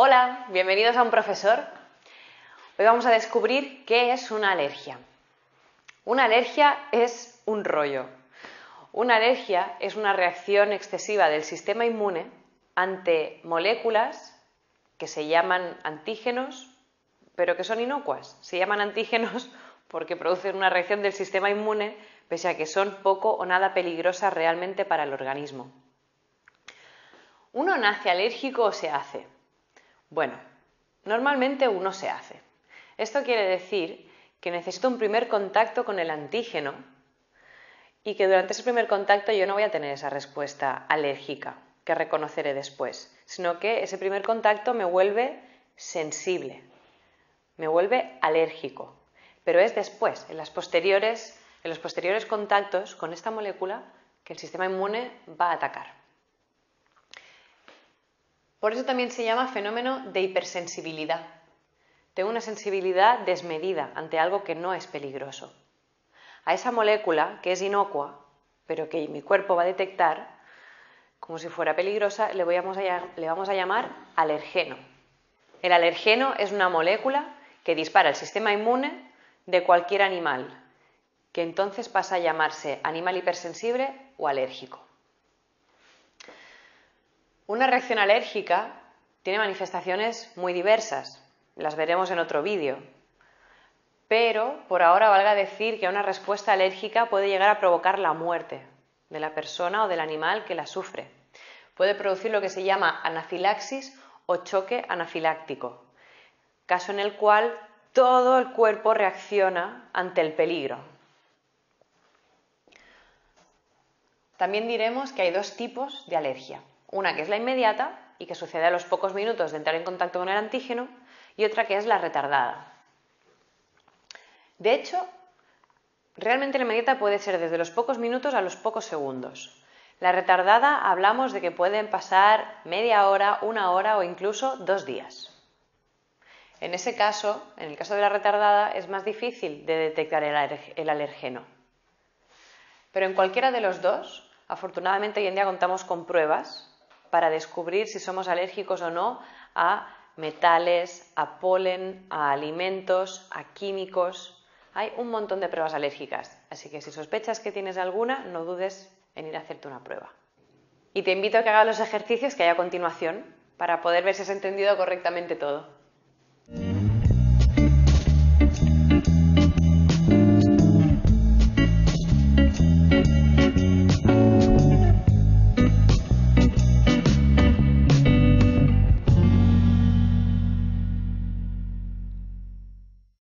Hola, bienvenidos a un profesor. Hoy vamos a descubrir qué es una alergia. Una alergia es un rollo. Una alergia es una reacción excesiva del sistema inmune ante moléculas que se llaman antígenos, pero que son inocuas. Se llaman antígenos porque producen una reacción del sistema inmune, pese a que son poco o nada peligrosas realmente para el organismo. ¿Uno nace alérgico o se hace? Bueno, normalmente uno se hace. Esto quiere decir que necesito un primer contacto con el antígeno y que durante ese primer contacto yo no voy a tener esa respuesta alérgica que reconoceré después, sino que ese primer contacto me vuelve sensible, me vuelve alérgico, pero es después, en, posteriores, en los posteriores contactos con esta molécula, que el sistema inmune va a atacar. Por eso también se llama fenómeno de hipersensibilidad, Tengo una sensibilidad desmedida ante algo que no es peligroso. A esa molécula, que es inocua, pero que mi cuerpo va a detectar, como si fuera peligrosa, le, vamos a, le vamos a llamar alergeno. El alergeno es una molécula que dispara el sistema inmune de cualquier animal, que entonces pasa a llamarse animal hipersensible o alérgico. Una reacción alérgica tiene manifestaciones muy diversas, las veremos en otro vídeo. Pero por ahora valga decir que una respuesta alérgica puede llegar a provocar la muerte de la persona o del animal que la sufre. Puede producir lo que se llama anafilaxis o choque anafiláctico, caso en el cual todo el cuerpo reacciona ante el peligro. También diremos que hay dos tipos de alergia. Una que es la inmediata y que sucede a los pocos minutos de entrar en contacto con el antígeno y otra que es la retardada. De hecho, realmente la inmediata puede ser desde los pocos minutos a los pocos segundos. La retardada hablamos de que pueden pasar media hora, una hora o incluso dos días. En ese caso, en el caso de la retardada, es más difícil de detectar el alergeno. Pero en cualquiera de los dos, afortunadamente hoy en día contamos con pruebas para descubrir si somos alérgicos o no a metales, a polen, a alimentos, a químicos. Hay un montón de pruebas alérgicas, así que si sospechas que tienes alguna, no dudes en ir a hacerte una prueba. Y te invito a que hagas los ejercicios que hay a continuación para poder ver si has entendido correctamente todo.